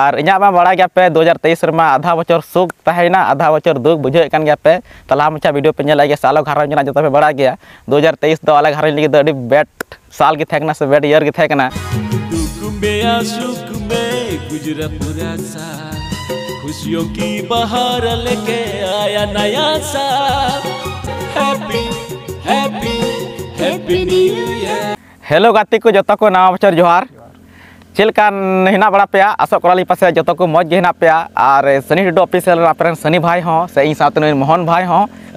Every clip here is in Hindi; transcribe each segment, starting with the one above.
और इन बड़ा गया पे दो हजार तेईस आधा बचर सुख तेना आधा बचर दुख बुझेन पे तला मचा भिडियो पे साल घरों जो पे बड़ा गया दो हजार तेईस तो अलग घरों लगे बेट साल की थेकना, से बेट इयर के थेकना। हेलो गति को जो को नवा बचर जोहार चलका हे बड़ा पे आसोग पास जो को मज हेना पे और सनी टुडु ऑफिस सनी भाई से इन मोहन भाई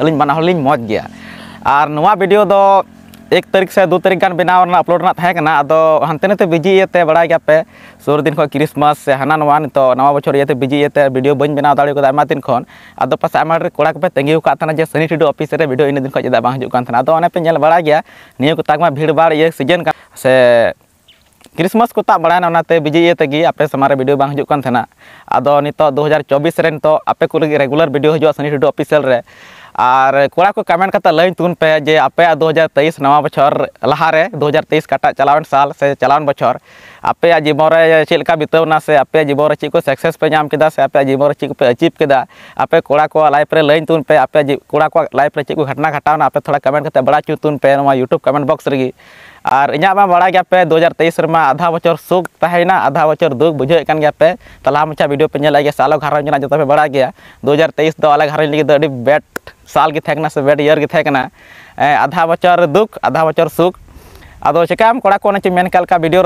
अली बानाहली मज गया और नवा वीडियो दो एक तारीख से दो तारीख गान बनाव अपलोड तहकना अद हानते नाते बिजीते बड़ा पे सुर दिन क्रिसमस से हाँ ना नित नवा बचर इते बिजीते वीडियो बी बनाव दाड़ा दिन अब पास आमारे कड़ा पे तंगी जे Sunny Tudu office video video इन दिन ख़ेद चेदा अब अने पे बड़ा गया निये को भीड़ भाड़ सीजन से क्रिसमस को ताब बड़ा बीजे ये तगे आपे सामने वीडियो बांग हजू नित दो हजार चौबीस रे तो आपे को रेगुलर भिडियो हजार सनी टुडू अफिसियल और कड़ा को कमेंट कर लाइन तुन पे जे आपे तेईस नवा बछर लहारे तेईस काटा चलावन साल से चलावन बचर आपे जीवन रे चेलका बितावना से आपे जीवन चीज को सक्सेस पे नाम से आपे जीवन चीज को पे अचीव केदा आपे कड़ा को लाइफ में लाइन तुन पे आपे कड़ा को लाइफ में चीज को घटना घटावना आपे थोड़ा कमेंट करते बड़ा चू तुन पे यूट्यूब कमेंट बक्स रे आर इन बड़ा गया पे दो हजार तेईस में आधा बचर सुख तेना आधा बचर दुख बुझेन पे तला मचा वीडियो पे लगे सालो घरों जो जो पे बड़ा गया दो हजार तेईस तो अलग घरों लगे बेट साल गेना से बेट इयर गेना आधा बचर दुख आधा बचर सुख अद चेकाम कड़ा को भिडियो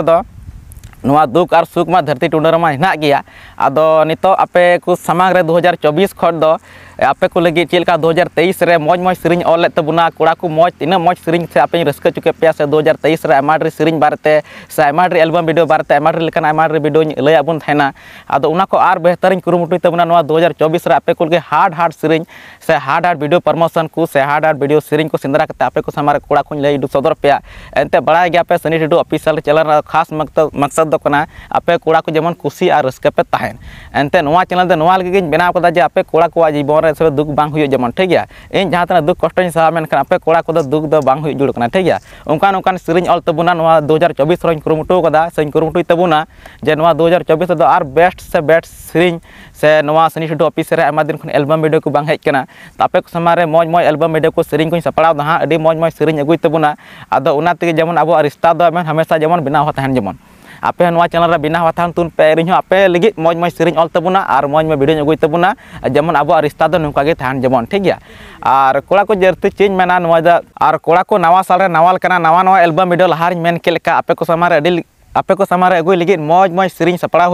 ना दुख और सुख में धरती टुंडर में हेना गए अद नित आपे को सामांग दो हज़ार चौबीस खुद आपे को लगे चलका दो हज़ार तेईस मज मज से ऑल तबना कड़ा को मज तना मज से आप रुके चुके पे से दो हज़ार तेईस एमआरडी से बारे से एमआरडी एलबम भिडियो बारे एमआरडी लेकिन एमआरडी भिडियो लैबन थे अब और बेहतरी कुरुटी तब दो हज़ार चौबीस आपे को हार्ड हार्ड से से हार्ड हार्ड भिडियो प्रमोशन को से हार्ड हार्ड भिडियो से सेन्द्रा करते आपे को सामने कड़ा को लैक सदर पे एनते बड़ा गया पे सनी टू अफिसल चलना खास मकसद आपे कड़ा को जेमन खुशी और रेपे तहन एनते चैनल लगे बनाव का आपे कोड़ा को जीवन में दुख बा जमन ठीक है इन जहाँ तक दुख कष्ट सहा मेखान आपे कोड़ा को दुख तो बा जुड़कना ठीक है उनका नौकान सेरी अल तबना दो हज़ार चौबीस कमुटा से कमुटी तबना जे दो हज़ार चौबीस और बेस्ट से बेस्ट सेरी से सनी सिडो अफिसे दिन एलबम भिडियो को बांग हेकान आपे समय में मज़ मज़ एलबम भिडियो को सेरी को सापड़ा दो हाँ मज़ मज़ सेरी अगुई तबना अब रिश्ता हमेशा जमन बनाव जमन ᱟᱯᱮ ᱱᱚᱣᱟ ᱪᱮᱱᱮᱞ ᱨᱮ ᱵᱮᱱᱟᱣ ᱦᱟᱛᱟᱣ ᱛᱩᱱ ᱯᱮ ᱤᱧ ᱦᱚᱸ ᱟᱯᱮ ᱞᱟᱹᱜᱤᱫ ᱢᱚᱡᱽ ᱢᱚᱡᱽ ᱥᱮᱨᱮᱧ ᱚᱞ ᱛᱟᱵᱚᱱᱟ ᱟᱨ ᱢᱚᱡᱽ ᱢᱚᱡᱽ ᱵᱷᱤᱰᱤᱭᱳᱧ ᱟᱹᱜᱩᱭ ᱛᱟᱵᱚᱱᱟ ᱡᱮᱢᱚᱱ ᱟᱵᱚᱣᱟᱜ ᱨᱤᱥᱛᱟ ᱫᱚ ᱱᱚᱝᱠᱟ ᱜᱮ ᱛᱟᱦᱮᱱ ᱡᱮᱢᱚᱱ ᱴᱷᱤᱠ ᱜᱮᱭᱟ ᱟᱨ ᱠᱚᱲᱟ ᱠᱚ ᱡᱟᱹᱨᱛᱤ ᱪᱮᱧ ᱢᱮᱱᱟ ᱱᱚᱣᱟ ᱫᱚ ᱟᱨ ᱠᱚᱲᱟ ᱠᱚ ᱱᱟᱣᱟ ᱥᱟᱞ ᱨᱮ ᱱᱟᱣᱟ ᱞᱮᱠᱟᱱᱟ ᱱᱟᱣᱟ ᱱᱟᱣᱟ ᱮᱞᱵᱟᱢ ᱵᱷᱤᱰᱤᱭᱳ ᱞᱟᱦᱟᱨᱤᱧ ᱢᱮᱱ ᱠᱮᱫ ᱞᱮᱠᱟ ᱟᱯᱮ ᱠᱚ ᱥᱟᱢᱟᱝ ᱨᱮ ᱟᱹᱰᱤ आपे को सामने अगुए लगे मज मज सेरी सपड़ा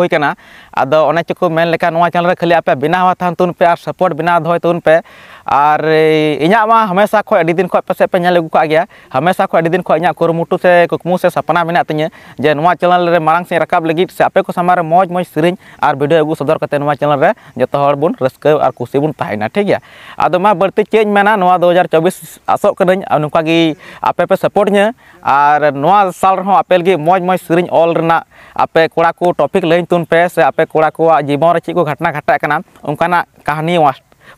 अद चेक मन चैनल खाली आपे बनावा पे और सपोर्ट बनाव दौ तुन तो पे और इंटमा हमेशा खोदिन खे सब पे अगुक हमेशा खुद खो से कुकमु से सपना मे तीन तो जे चैनल मांग सी रकाब लगे से आपे को सामने मज मज सेरी और भिडियो अगू सदर करते चैनल जो तो बन रे और खुशी बन तहना ठीक है अब माँ बड़ती चेज मे दो हज़ार चौबीस आसोक कहीं नौका आपे पे सपोर्ट और साल रहा आपे लगे मज मज सेरी অলৰনা আপে কোড়া কো টপিক লৈন তুন পেছ আপে কোড়া কো জীৱন ৰচি কো ঘটনা ঘটাকনা উনকানা কাহিনী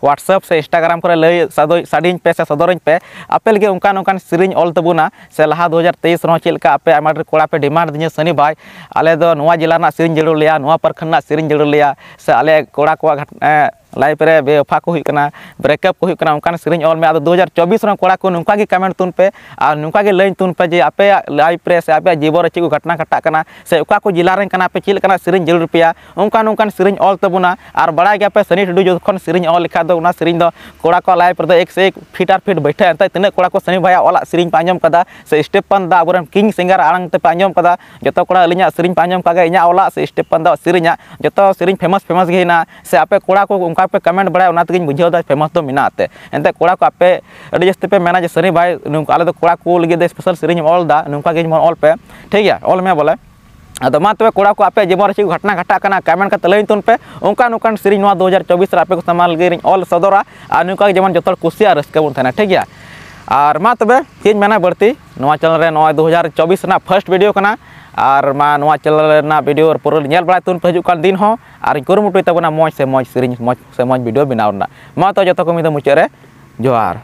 WhatsApp সে Instagram কৰে লৈ সাদৈ সাদি পেছ সেদৰিন পে আপেল গে উনকান উকান সৰি অল তবনা সেলাহা 2023 ৰো চেল কা আপে আইমাডৰ কোড়া পে ডিমান্ড দিছ শনি বাই আলে দো নয়া জিলা না সিন জড় লিয়া নয়া পৰখন না সিন জড় লিয়া সে আলে কোড়া কো ঘটনা लाइफ रे बेवफा को हुई ब्रेकअप को हुई सेरें ऑल में दो हज़ार चौबीस कड़ा को नौका कमेंट तुन पे और नौका लाइन तुन पे जे आपे लाइफ रे से आप जीवन रे चेक घटना घटा से ओका को जिला पे चलना सेरें जरूर पे उनका नौकान सेरें ऑल तबना और बड़ा गया पे सनी टुडू जो खन सेरें ऑल लेखा तो उना कड़ा को लाइफ रे एक से एक फिट आर फिट बैठे एंता तीन कड़ा को सनी भाई अलग सेरें पे का से स्टेपन दा अबरन किंग सिंगर आरंग पे आंजम का जो कड़ा अली सेरें पे का कगा इना से स्टेपन दा सेरें जतो सेरें फेमस फेमस गेना से आपे कड़ा को आप कमेंट बड़ा बुझे फेमस तो मेहनत एनते कड़ापे जस्ते पे मेना सरी भाई आलो कड़ा स्पेशल सेरी ओलदा नौकापे ठीक है ऑल में बोले अब हाँ, तो मा तब कड़ा को आपे जेबर चीज घटना घटा करना कमेंट करते लाइन तुम पे उनका नौकान सेरी दो हज़ार चौबीस आपे को सामान लगे ऑल सदरा और नौका जेबन जो कुशिया रसके बन ठीक है और मा तब चीज मेना बढ़ती चैनल दो हज़ार चौबीस फर्स्ट का arman wacelena video purul nyel pelatun pejukan dino. ari kurum tu itu kena moj semuanya sering semuanya eh, se moj video binaun na mato jatuh komite mucere joar